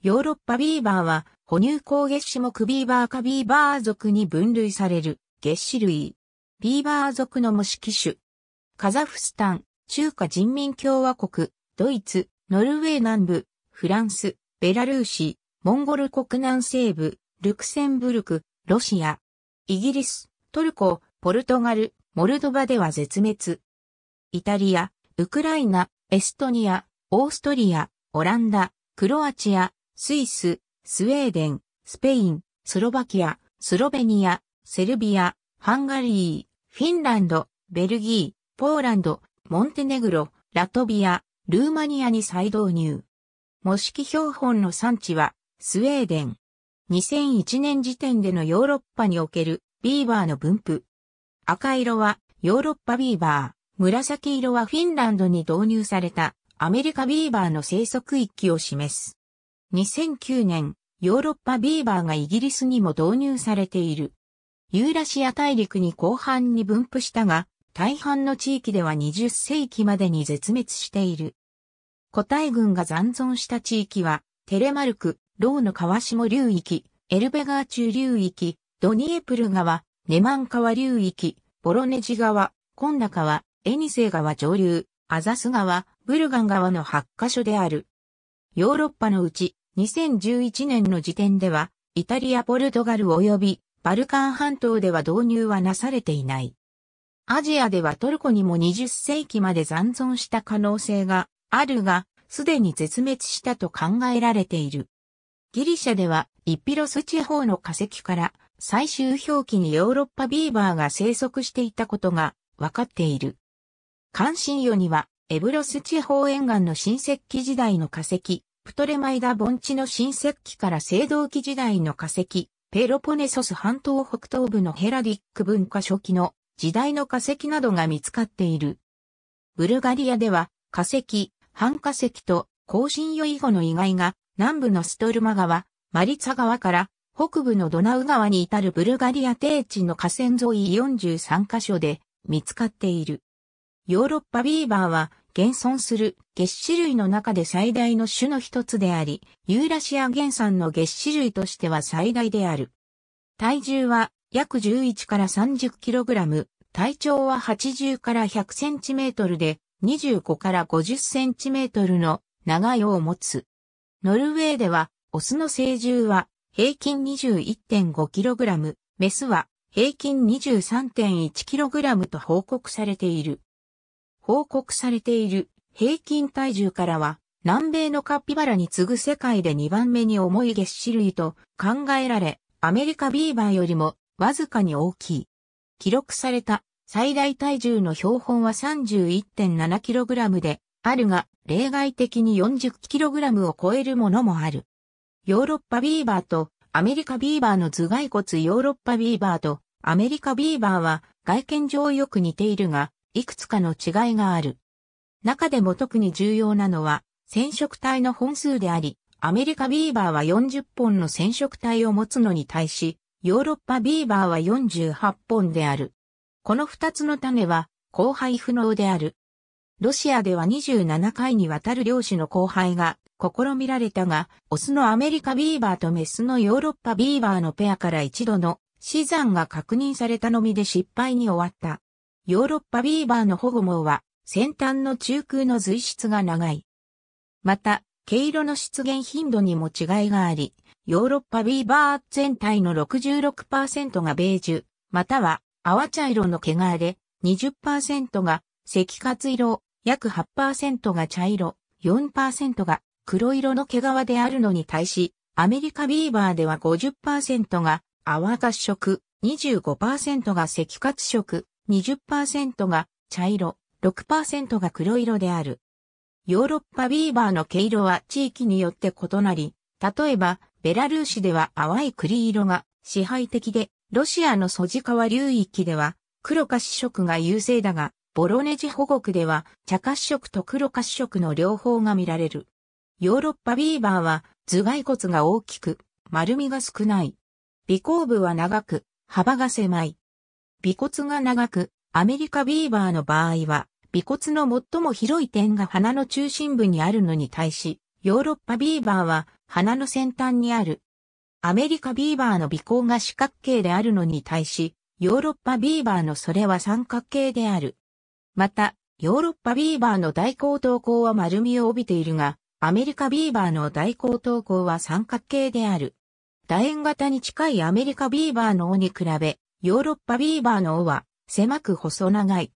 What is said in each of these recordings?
ヨーロッパビーバーは、哺乳綱月種目ビーバーかビーバー族に分類される月種類。ビーバー族の模式種。カザフスタン、中華人民共和国、ドイツ、ノルウェー南部、フランス、ベラルーシ、モンゴル国南西部、ルクセンブルク、ロシア、イギリス、トルコ、ポルトガル、モルドバでは絶滅。イタリア、ウクライナ、エストニア、オーストリア、オランダ、クロアチア、スイス、スウェーデン、スペイン、スロバキア、スロベニア、セルビア、ハンガリー、フィンランド、ベルギー、ポーランド、モンテネグロ、ラトビア、ルーマニアに再導入。模式標本の産地は、スウェーデン。2001年時点でのヨーロッパにおけるビーバーの分布。赤色はヨーロッパビーバー、紫色はフィンランドに導入されたアメリカビーバーの生息域を示す。2009年、ヨーロッパビーバーがイギリスにも導入されている。ユーラシア大陸に広範に分布したが、大半の地域では20世紀までに絶滅している。個体群が残存した地域は、テレマルク、ローの川下流域、エルベガー中流域、ドニエプル川、ネマン川流域、ボロネジ川、コンナ川、エニセイ川上流、アザス川、ブルガン川の8カ所である。ヨーロッパのうち2011年の時点では、イタリア、ポルトガル及びバルカン半島では導入はなされていない。アジアではトルコにも20世紀まで残存した可能性があるが、すでに絶滅したと考えられている。ギリシャではイピロス地方の化石から最終表記にヨーロッパビーバーが生息していたことが分かっている。関心よにはエブロス地方沿岸の新石器時代の化石、プトレマイダ盆地の新石器から青銅器時代の化石、ペロポネソス半島北東部のヘラディック文化初期の時代の化石などが見つかっている。ブルガリアでは化石、半化石と更新予以後の遺骸が南部のストルマ川、マリツァ川から北部のドナウ川に至るブルガリア低地の河川沿い43カ所で見つかっている。ヨーロッパビーバーは現存する月種類の中で最大の種の一つであり、ユーラシア原産の月種類としては最大である。体重は約11から 30kg、体長は80から 100cm で25から 50cm の長いを持つ。ノルウェーではオスの成獣は平均 21.5kg、メスは平均 23.1kg と報告されている。報告されている平均体重からは、南米のカピバラに次ぐ世界で2番目に重い月種類と考えられ、アメリカビーバーよりもわずかに大きい。記録された最大体重の標本は 31.7kg であるが、例外的に 40kg を超えるものもある。ヨーロッパビーバーとアメリカビーバーの頭蓋骨ヨーロッパビーバーとアメリカビーバーは外見上よく似ているが、いくつかの違いがある。中でも特に重要なのは、染色体の本数であり、アメリカビーバーは40本の染色体を持つのに対し、ヨーロッパビーバーは48本である。この2つの種は、交配不能である。ロシアでは27回にわたる両種の交配が試みられたが、オスのアメリカビーバーとメスのヨーロッパビーバーのペアから一度の死産が確認されたのみで失敗に終わった。ヨーロッパビーバーの保護網は、先端の中空の随質が長い。また、毛色の出現頻度にも違いがあり、ヨーロッパビーバー全体の66%がベージュ、または泡茶色の毛が荒れ、20%が赤活色、約8%が茶色、4%が黒色の毛皮であるのに対し、アメリカビーバーでは50%が泡褐色、25%が赤活色、20%が茶色、6%が黒色である。ヨーロッパビーバーの毛色は地域によって異なり、例えば、ベラルーシでは淡い栗色が支配的で、ロシアのソジカワ流域では黒褐色が優勢だが、ボロネジ保護区では茶褐色と黒褐色の両方が見られる。ヨーロッパビーバーは頭蓋骨が大きく、丸みが少ない。尾行部は長く、幅が狭い。尾骨が長く、アメリカビーバーの場合は、尾骨の最も広い点が鼻の中心部にあるのに対し、ヨーロッパビーバーは鼻の先端にある。アメリカビーバーの尾行が四角形であるのに対し、ヨーロッパビーバーのそれは三角形である。また、ヨーロッパビーバーの大高等高は丸みを帯びているが、アメリカビーバーの大高等高は三角形である。楕円型に近いアメリカビーバーの尾に比べ、ヨーロッパビーバーの尾は狭く細長い。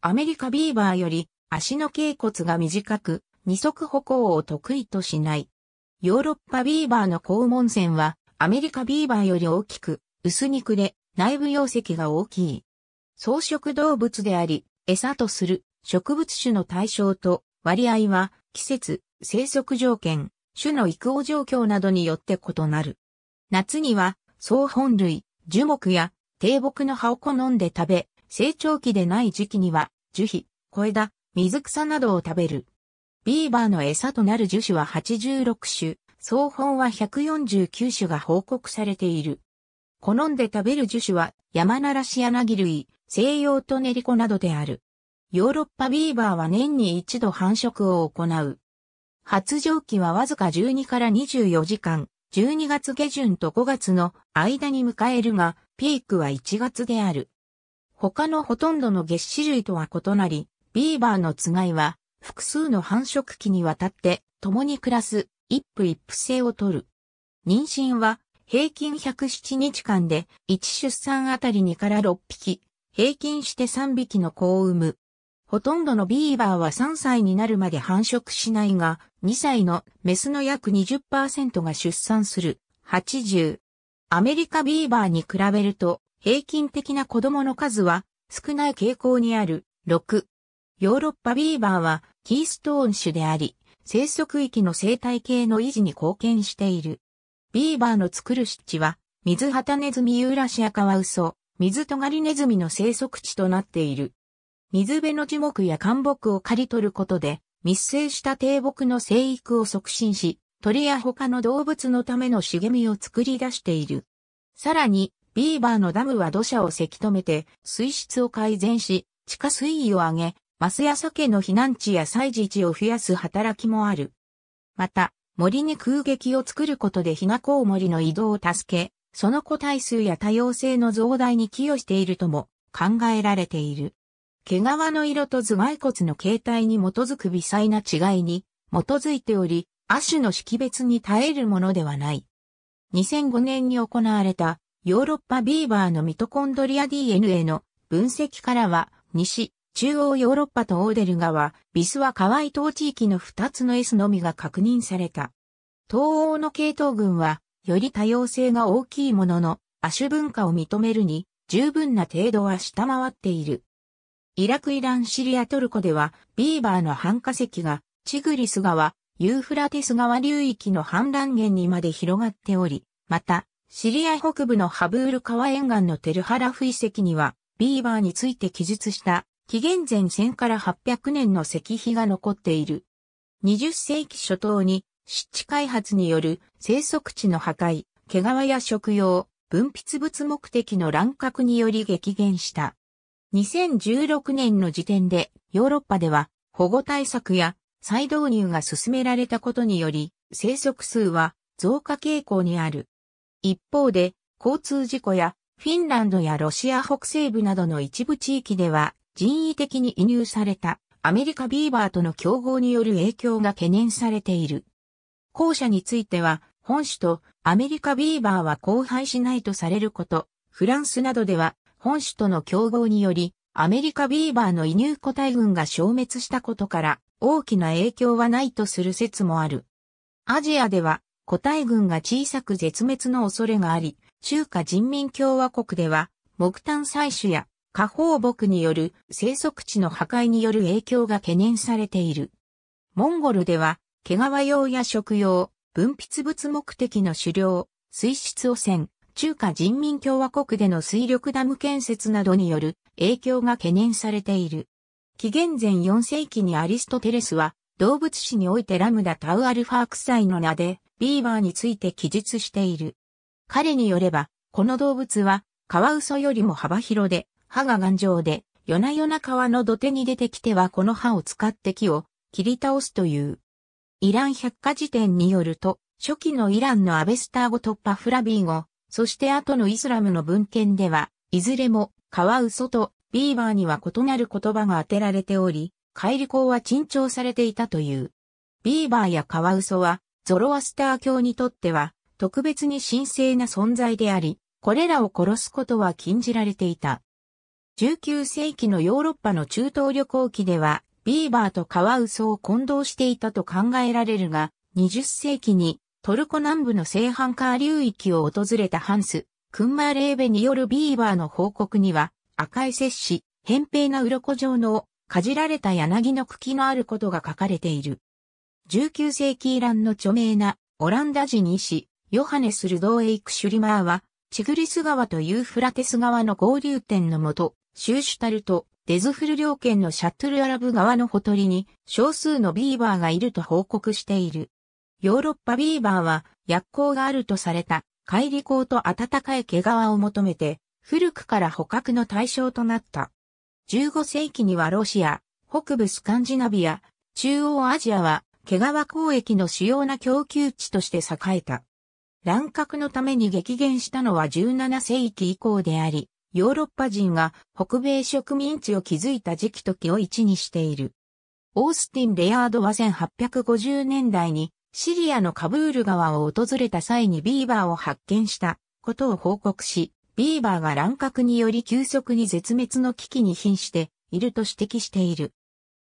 アメリカビーバーより足の脛骨が短く、二足歩行を得意としない。ヨーロッパビーバーの肛門腺はアメリカビーバーより大きく、薄肉で内部容積が大きい。草食動物であり、餌とする植物種の対象と割合は季節、生息条件、種の育養状況などによって異なる。夏には草本類、樹木や低木の葉を好んで食べ、成長期でない時期には、樹皮、小枝、水草などを食べる。ビーバーの餌となる樹種は86種、総本は149種が報告されている。好んで食べる樹種は山ならし柳類、西洋とネリコなどである。ヨーロッパビーバーは年に一度繁殖を行う。発情期はわずか12から24時間、12月下旬と5月の間に迎えるが、ピークは1月である。他のほとんどの月種類とは異なり、ビーバーのつがいは複数の繁殖期にわたって共に暮らす一夫一夫制をとる。妊娠は平均107日間で1出産あたり2から6匹、平均して3匹の子を産む。ほとんどのビーバーは3歳になるまで繁殖しないが、2歳のメスの約20%が出産する。80、アメリカビーバーに比べると、平均的な子供の数は少ない傾向にある。6。ヨーロッパビーバーはキーストーン種であり、生息域の生態系の維持に貢献している。ビーバーの作る湿地は、水畑ネズミユーラシアカワウソ、水尖ガネズミの生息地となっている。水辺の樹木や干木を刈り取ることで、密生した低木の生育を促進し、鳥や他の動物のための茂みを作り出している。さらに、ビーバーのダムは土砂をせき止めて、水質を改善し、地下水位を上げ、マスやケの避難地や採地地を増やす働きもある。また、森に空撃を作ることでヒナコウモリの移動を助け、その個体数や多様性の増大に寄与しているとも考えられている。毛皮の色と頭蓋骨の形態に基づく微細な違いに基づいており、亜種の識別に耐えるものではない。2005年に行われたヨーロッパビーバーのミトコンドリア DNA の分析からは西、中央ヨーロッパとオーデル川、ビスはワイ島地域の2つの S のみが確認された。東欧の系統群は、より多様性が大きいものの、亜種文化を認めるに、十分な程度は下回っている。イラクイランシリアトルコでは、ビーバーの半化石が、チグリス川、ユーフラテス川流域の氾濫源にまで広がっており、また、シリア北部のハブール川沿岸のテルハラフ遺跡には、ビーバーについて記述した紀元前1000から800年の石碑が残っている。20世紀初頭に湿地開発による生息地の破壊、毛皮や食用、分泌物目的の乱獲により激減した。2016年の時点でヨーロッパでは保護対策や再導入が進められたことにより、生息数は増加傾向にある。一方で、交通事故やフィンランドやロシア北西部などの一部地域では人為的に移入されたアメリカビーバーとの競合による影響が懸念されている。後者については本種とアメリカビーバーは交配しないとされること、フランスなどでは本種との競合によりアメリカビーバーの移入個体群が消滅したことから大きな影響はないとする説もある。アジアでは個体群が小さく絶滅の恐れがあり、中華人民共和国では木炭採取や下放牧による生息地の破壊による影響が懸念されている。モンゴルでは毛皮用や食用、分泌物目的の狩猟、水質汚染、中華人民共和国での水力ダム建設などによる影響が懸念されている。紀元前4世紀にアリストテレスは、動物史においてラムダタウアルファークサの名で、ビーバーについて記述している。彼によれば、この動物は、カワウソよりも幅広で、歯が頑丈で、夜な夜な川の土手に出てきてはこの歯を使って木を切り倒すという。イラン百科事典によると、初期のイランのアベスター語突破フラビー語、そして後のイスラムの文献では、いずれもカワウソとビーバーには異なる言葉が当てられており、帰り口は珍重されていたという。ビーバーやカワウソは、ゾロアスター教にとっては、特別に神聖な存在であり、これらを殺すことは禁じられていた。19世紀のヨーロッパの中東旅行期では、ビーバーとカワウソを混同していたと考えられるが、20世紀にトルコ南部の正反カー流域を訪れたハンス、クンマーレーベによるビーバーの報告には、赤い摂氏、扁平な鱗状の、かじられた柳の茎のあることが書かれている。19世紀イランの著名なオランダ人医師、ヨハネス・ルドーエイク・シュリマーは、チグリス川とユーフラテス川の合流点のもと、シューシュタルとデズフル両県のシャトルアラブ川のほとりに少数のビーバーがいると報告している。ヨーロッパビーバーは薬効があるとされた海利口と暖かい毛皮を求めて古くから捕獲の対象となった。15世紀にはロシア、北部スカンジナビア、中央アジアは毛皮交易の主要な供給地として栄えた。乱獲のために激減したのは17世紀以降であり、ヨーロッパ人が北米植民地を築いた時期と時を一にしている。オースティン・レヤードは1850年代にシリアのカブール川を訪れた際にビーバーを発見したことを報告し、ビーバーが乱獲により急速に絶滅の危機に瀕していると指摘している。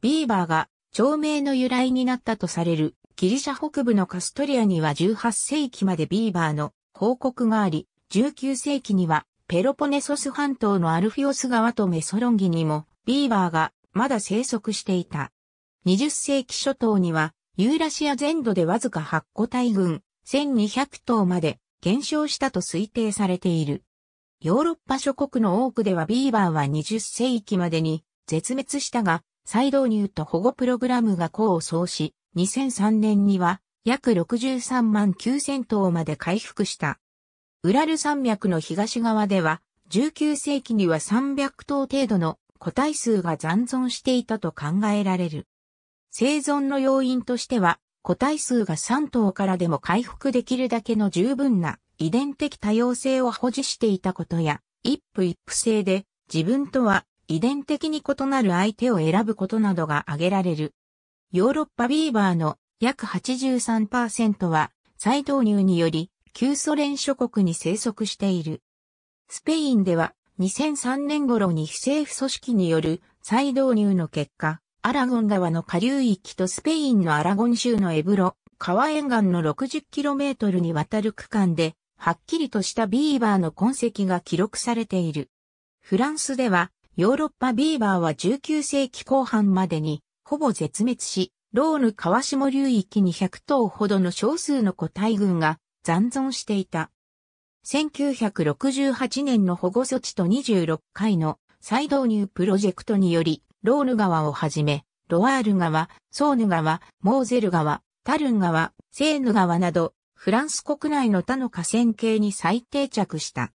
ビーバーが町名の由来になったとされるギリシャ北部のカストリアには18世紀までビーバーの報告があり、19世紀にはペロポネソス半島のアルフィオス川とメソロンギにもビーバーがまだ生息していた。20世紀初頭にはユーラシア全土でわずか8個大群1200頭まで減少したと推定されている。ヨーロッパ諸国の多くではビーバーは20世紀までに絶滅したが、再導入と保護プログラムが功を奏し、2003年には約63万9000頭まで回復した。ウラル山脈の東側では、19世紀には300頭程度の個体数が残存していたと考えられる。生存の要因としては、個体数が3頭からでも回復できるだけの十分な遺伝的多様性を保持していたことや、一夫一夫制で自分とは遺伝的に異なる相手を選ぶことなどが挙げられる。ヨーロッパビーバーの約83%は再導入により旧ソ連諸国に生息している。スペインでは2003年頃に非政府組織による再導入の結果、アラゴン川の下流域とスペインのアラゴン州のエブロ、川沿岸の 60km にわたる区間ではっきりとしたビーバーの痕跡が記録されている。フランスでは、ヨーロッパビーバーは19世紀後半までに、ほぼ絶滅し、ローヌ川下流域に100頭ほどの少数の個体群が残存していた。1968年の保護措置と26回の再導入プロジェクトにより、ローヌ川をはじめ、ロワール川、ソーヌ川、モーゼル川、タルン川、セーヌ川など、フランス国内の他の河川系に再定着した。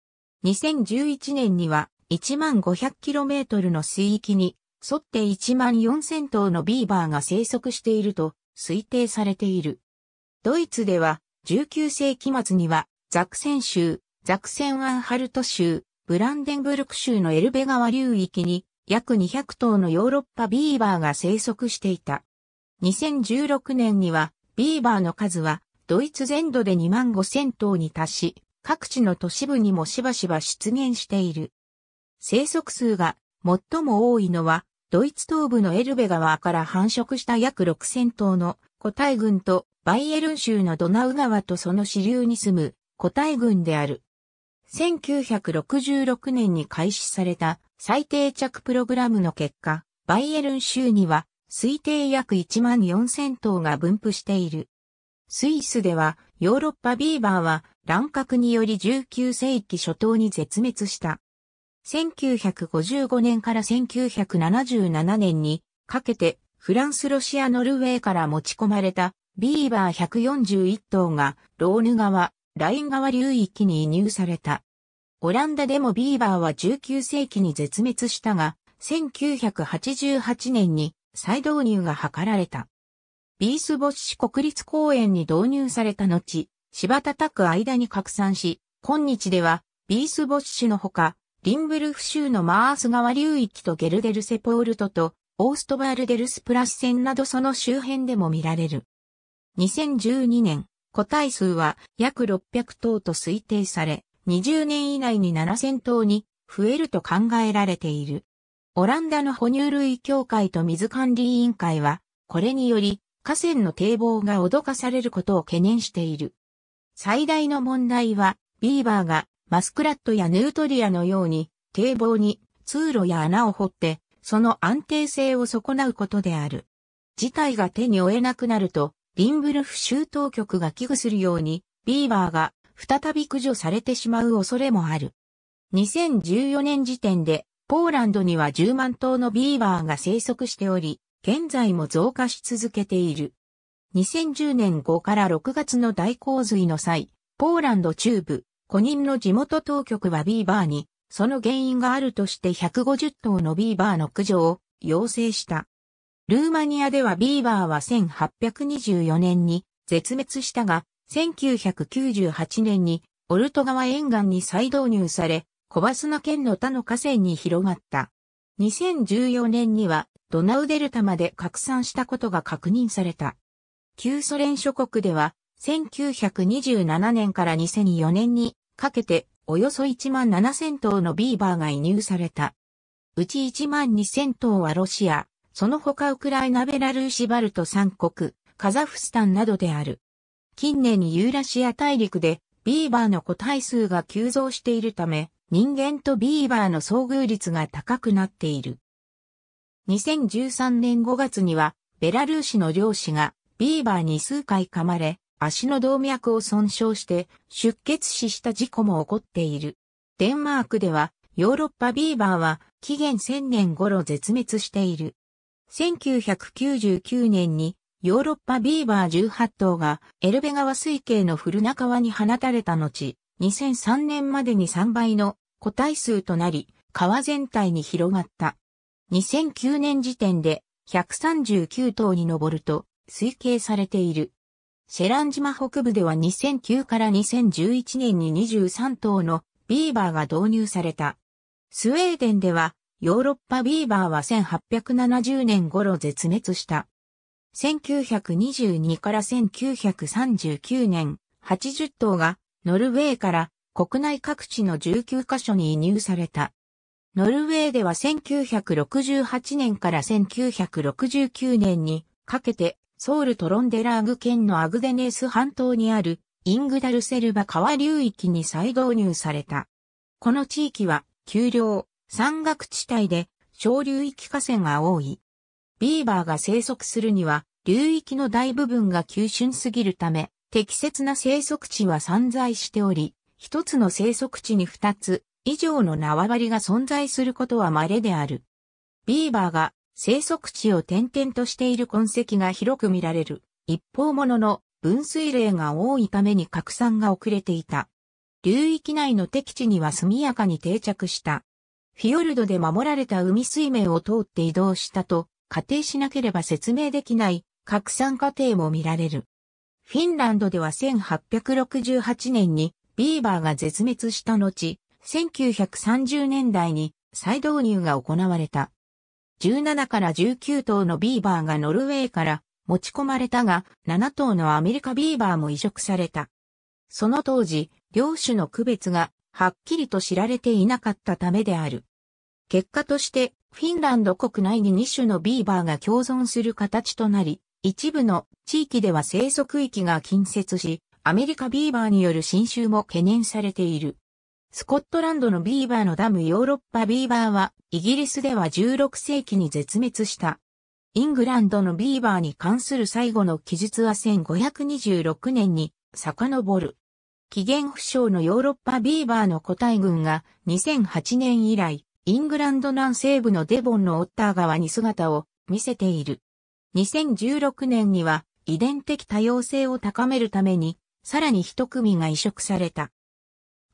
2011年には 1500km の水域に沿って14000頭のビーバーが生息していると推定されている。ドイツでは19世紀末にはザクセン州、ザクセンアンハルト州、ブランデンブルク州のエルベ川流域に約200頭のヨーロッパビーバーが生息していた。2016年にはビーバーの数はドイツ全土で2万5千頭に達し、各地の都市部にもしばしば出現している。生息数が最も多いのは、ドイツ東部のエルベ川から繁殖した約6千頭の個体群とバイエルン州のドナウ川とその支流に住む個体群である。1966年に開始された最低着プログラムの結果、バイエルン州には推定約1万4000頭が分布している。スイスではヨーロッパビーバーは乱獲により19世紀初頭に絶滅した。1955年から1977年にかけてフランスロシアノルウェーから持ち込まれたビーバー141頭がローヌ川、ライン川流域に移入された。オランダでもビーバーは19世紀に絶滅したが、1988年に再導入が図られた。ビースボッシュ国立公園に導入された後、芝叩く間に拡散し、今日では、ビースボッシュのほか、リンブルフ州のマース川流域とゲルデルセポールトと、オーストバールデルスプラス線などその周辺でも見られる。2012年、個体数は約600頭と推定され、20年以内に7000頭に増えると考えられている。オランダの哺乳類協会と水管理委員会は、これにより、河川の堤防が脅かされることを懸念している。最大の問題は、ビーバーがマスクラットやヌートリアのように堤防に通路や穴を掘って、その安定性を損なうことである。事態が手に負えなくなると、リンブルフ州当局が危惧するように、ビーバーが再び駆除されてしまう恐れもある。2014年時点で、ポーランドには10万頭のビーバーが生息しており、現在も増加し続けている。2010年5から6月の大洪水の際、ポーランド中部、古人の地元当局はビーバーに、その原因があるとして150頭のビーバーの駆除を要請した。ルーマニアではビーバーは1824年に絶滅したが、1998年にオルト川沿岸に再導入され、コバスナ県の他の河川に広がった。2014年にはドナウデルタまで拡散したことが確認された。旧ソ連諸国では、1927年から2004年にかけて、およそ1万7000頭のビーバーが移入された。うち1万2000頭はロシア、その他ウクライナベラルーシバルト3国、カザフスタンなどである。近年にユーラシア大陸でビーバーの個体数が急増しているため、人間とビーバーの遭遇率が高くなっている。2013年5月には、ベラルーシの漁師が、ビーバーに数回噛まれ、足の動脈を損傷して、出血死した事故も起こっている。デンマークでは、ヨーロッパビーバーは、紀元1000年頃絶滅している。1999年に、ヨーロッパビーバー18頭が、エルベ川水系の古中川に放たれた後、2003年までに3倍の個体数となり、川全体に広がった。2009年時点で139頭に上ると推計されている。シェラン島北部では2009から2011年に23頭のビーバーが導入された。スウェーデンではヨーロッパビーバーは1870年頃絶滅した。1922から1939年80頭がノルウェーから国内各地の19カ所に移入された。ノルウェーでは1968年から1969年にかけてソウルとロンデラーグ県のアグデネース半島にあるイングダルセルバ川流域に再導入された。この地域は丘陵、山岳地帯で小流域河川が多い。ビーバーが生息するには流域の大部分が急峻すぎるため適切な生息地は散在しており、一つの生息地に二つ、以上の縄張りが存在することは稀である。ビーバーが生息地を点々としている痕跡が広く見られる。一方ものの分水嶺が多いために拡散が遅れていた。流域内の敵地には速やかに定着した。フィヨルドで守られた海水面を通って移動したと仮定しなければ説明できない拡散過程も見られる。フィンランドでは1868年にビーバーが絶滅した後、1930年代に再導入が行われた。17から19頭のビーバーがノルウェーから持ち込まれたが、7頭のアメリカビーバーも移植された。その当時、両種の区別がはっきりと知られていなかったためである。結果として、フィンランド国内に2種のビーバーが共存する形となり、一部の地域では生息域が近接し、アメリカビーバーによる侵襲も懸念されている。スコットランドのビーバーのダムヨーロッパビーバーは、イギリスでは16世紀に絶滅した。イングランドのビーバーに関する最後の記述は1526年に遡る。紀元不詳のヨーロッパビーバーの個体群が2008年以来、イングランド南西部のデボンのオッター川に姿を見せている。2016年には遺伝的多様性を高めるために、さらに一組が移植された。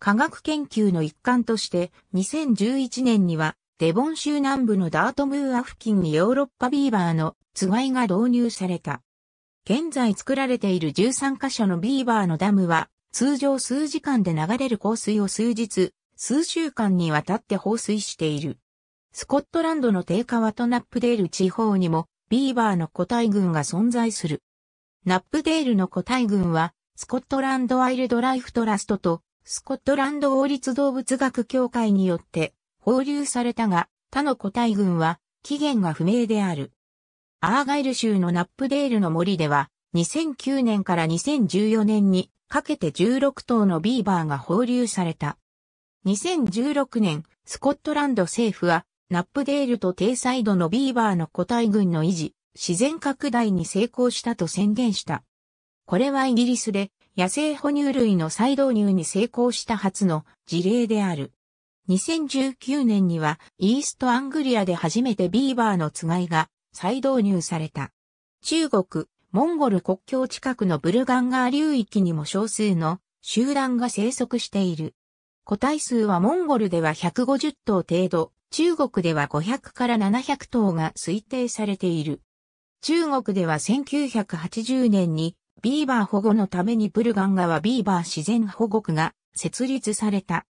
科学研究の一環として2011年にはデボン州南部のダートムーア付近にヨーロッパビーバーのつがいが導入された。現在作られている13カ所のビーバーのダムは通常数時間で流れる降水を数日、数週間にわたって放水している。スコットランドの低下とナップデール地方にもビーバーの個体群が存在する。ナップデールの個体群はスコットランドワイルドライフトラストとスコットランド王立動物学協会によって放流されたが、他の個体群は起源が不明である。アーガイル州のナップデールの森では、2009年から2014年にかけて16頭のビーバーが放流された。2016年、スコットランド政府は、ナップデールと低サイドのビーバーの個体群の維持、自然拡大に成功したと宣言した。これはイギリスで野生哺乳類の再導入に成功した初の事例である。2019年にはイーストアングリアで初めてビーバーのつがいが再導入された。中国、モンゴル国境近くのブルガンガー流域にも少数の集団が生息している。個体数はモンゴルでは150頭程度、中国では500から700頭が推定されている。中国では1980年にビーバー保護のためにブルガン川ビーバー自然保護区が設立された。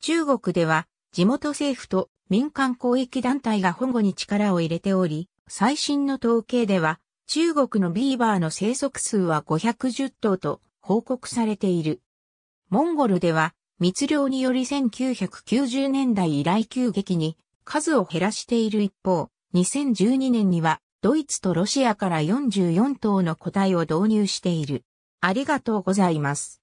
中国では地元政府と民間公益団体が保護に力を入れており、最新の統計では中国のビーバーの生息数は510頭と報告されている。モンゴルでは密漁により1990年代以来急激に数を減らしている一方、2012年にはドイツとロシアから44頭の個体を導入している。ありがとうございます。